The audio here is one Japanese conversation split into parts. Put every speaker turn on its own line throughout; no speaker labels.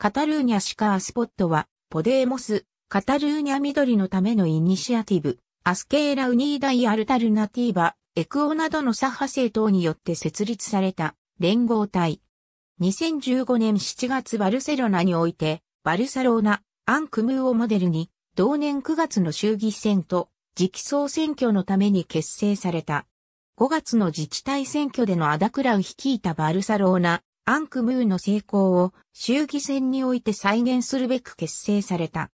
カタルーニャシカースポットは、ポデーモス、カタルーニャ緑のためのイニシアティブ、アスケーラ・ウニーダイ・アルタルナティーバ、エクオなどの左派政党によって設立された連合体。2015年7月バルセロナにおいて、バルサローナ、アンクムーをモデルに、同年9月の衆議選と、直送選挙のために結成された。5月の自治体選挙でのアダクラウ率いたバルサローナ、アンクムーの成功を衆議選において再現するべく結成された。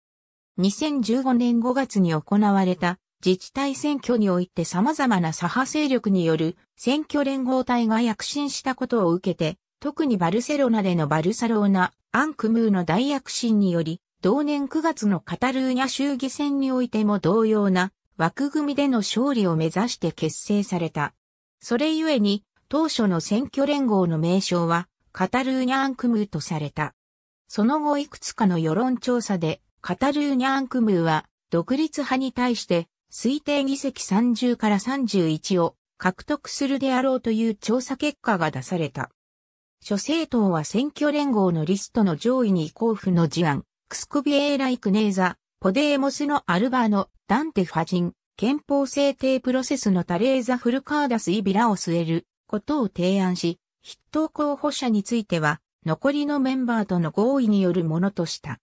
2015年5月に行われた自治体選挙において様々な左派勢力による選挙連合体が躍進したことを受けて、特にバルセロナでのバルサローナ、アンクムーの大躍進により、同年9月のカタルーニャ衆議選においても同様な枠組みでの勝利を目指して結成された。それゆえに、当初の選挙連合の名称は、カタルーニャ・ンクムーとされた。その後いくつかの世論調査で、カタルーニャ・ンクムーは、独立派に対して、推定議席30から31を獲得するであろうという調査結果が出された。諸政党は選挙連合のリストの上位に交付の事案、クスクビエーライクネーザ、ポデーモスのアルバーノ、ダンテファジン、憲法制定プロセスのタレーザ・フルカーダス・イビラを据えることを提案し、筆頭候補者については、残りのメンバーとの合意によるものとした。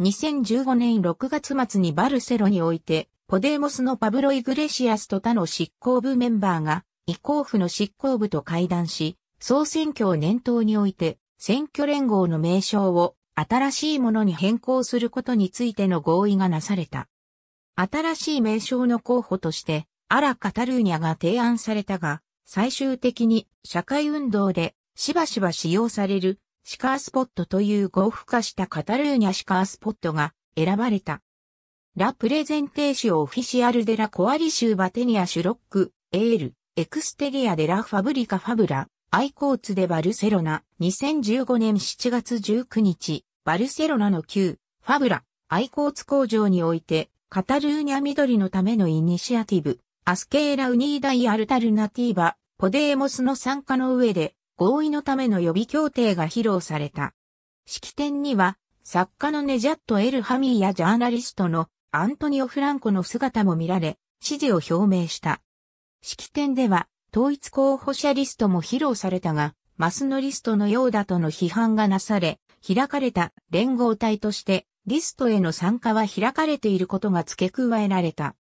2015年6月末にバルセロにおいて、ポデーモスのパブロ・イグレシアスと他の執行部メンバーが、移行府の執行部と会談し、総選挙を念頭において、選挙連合の名称を新しいものに変更することについての合意がなされた。新しい名称の候補として、アラ・カタルーニャが提案されたが、最終的に社会運動でしばしば使用されるシカースポットという合符化したカタルーニャシカースポットが選ばれた。ラ・プレゼンテーションオフィシアルデラ・コアリシューバテニア・シュロック、エール、エクステリア・デラ・ファブリカ・ファブラ、アイコーツ・デ・バルセロナ、2015年7月19日、バルセロナの旧、ファブラ、アイコーツ工場において、カタルーニャ緑のためのイニシアティブ、アスケーラ・ウニーダイ・アルタルナティーバ、ポデーモスの参加の上で合意のための予備協定が披露された。式典には、作家のネジャット・エル・ハミーやジャーナリストのアントニオ・フランコの姿も見られ、支持を表明した。式典では、統一候補者リストも披露されたが、マスのリストのようだとの批判がなされ、開かれた連合体として、リストへの参加は開かれていることが付け加えられた。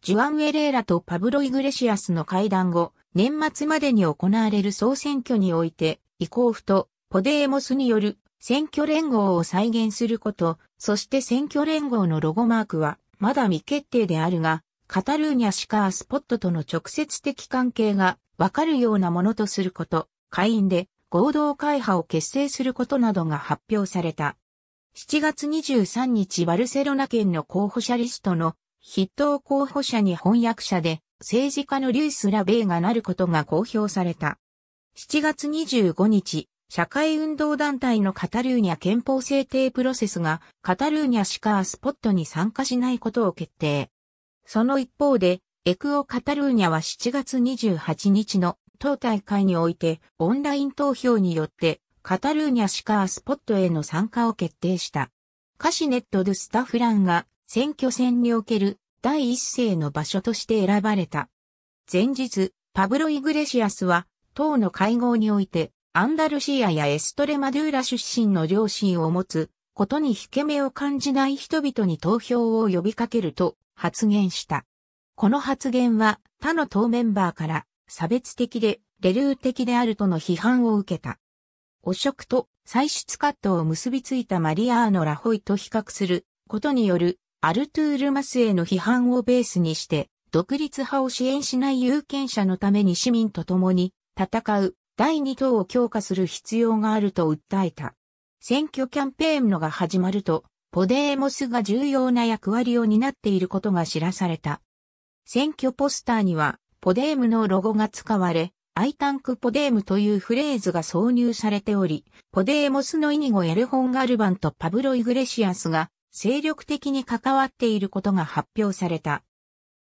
ジュアン・エレーラとパブロ・イグレシアスの会談後、年末までに行われる総選挙において、イコーフとポデーモスによる選挙連合を再現すること、そして選挙連合のロゴマークはまだ未決定であるが、カタルーニャシカースポットとの直接的関係がわかるようなものとすること、会員で合同会派を結成することなどが発表された。7月23日バルセロナ県の候補者リストの筆頭候補者に翻訳者で政治家のリュイス・ラベイがなることが公表された。7月25日、社会運動団体のカタルーニャ憲法制定プロセスがカタルーニャしかスポットに参加しないことを決定。その一方で、エクオ・カタルーニャは7月28日の当大会においてオンライン投票によってカタルーニャシカースポットへの参加を決定した。カシネット・ドゥ・スタフランが選挙戦における第一声の場所として選ばれた。前日、パブロ・イグレシアスは、党の会合において、アンダルシアやエストレマドゥーラ出身の両親を持つ、ことに引け目を感じない人々に投票を呼びかけると発言した。この発言は他の党メンバーから差別的でレルー的であるとの批判を受けた。汚職と歳出カットを結びついたマリアーノ・ラホイと比較することによるアルトゥール・マスへの批判をベースにして、独立派を支援しない有権者のために市民と共に戦う第2党を強化する必要があると訴えた。選挙キャンペーンのが始まると、ポデーモスが重要な役割を担っていることが知らされた。選挙ポスターには、ポデームのロゴが使われ、アイタンクポデームというフレーズが挿入されており、ポデーモスのイニゴ・エルホン・ガルバンとパブロ・イグレシアスが精力的に関わっていることが発表された。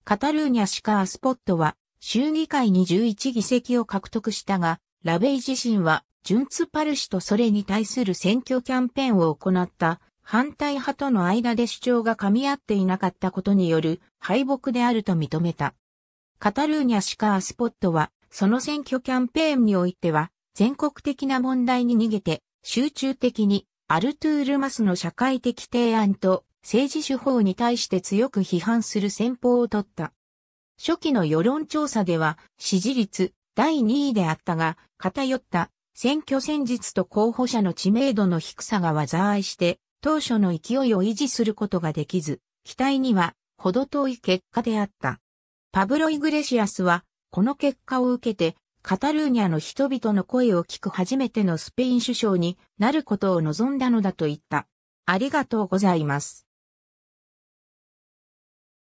カタルーニャシカースポットは衆議会に11議席を獲得したが、ラベイ自身はジュンツパル氏とそれに対する選挙キャンペーンを行った反対派との間で主張が噛み合っていなかったことによる敗北であると認めた。カタルーニャシカースポットはその選挙キャンペーンにおいては全国的な問題に逃げて集中的にアルトゥール・マスの社会的提案と政治手法に対して強く批判する戦法を取った。初期の世論調査では支持率第2位であったが、偏った選挙戦術と候補者の知名度の低さが災いして、当初の勢いを維持することができず、期待には程遠い結果であった。パブロ・イグレシアスは、この結果を受けてカタルーニャの人々の声を聞く初めてのスペイン首相になることを望んだのだと言った。ありがとうございます。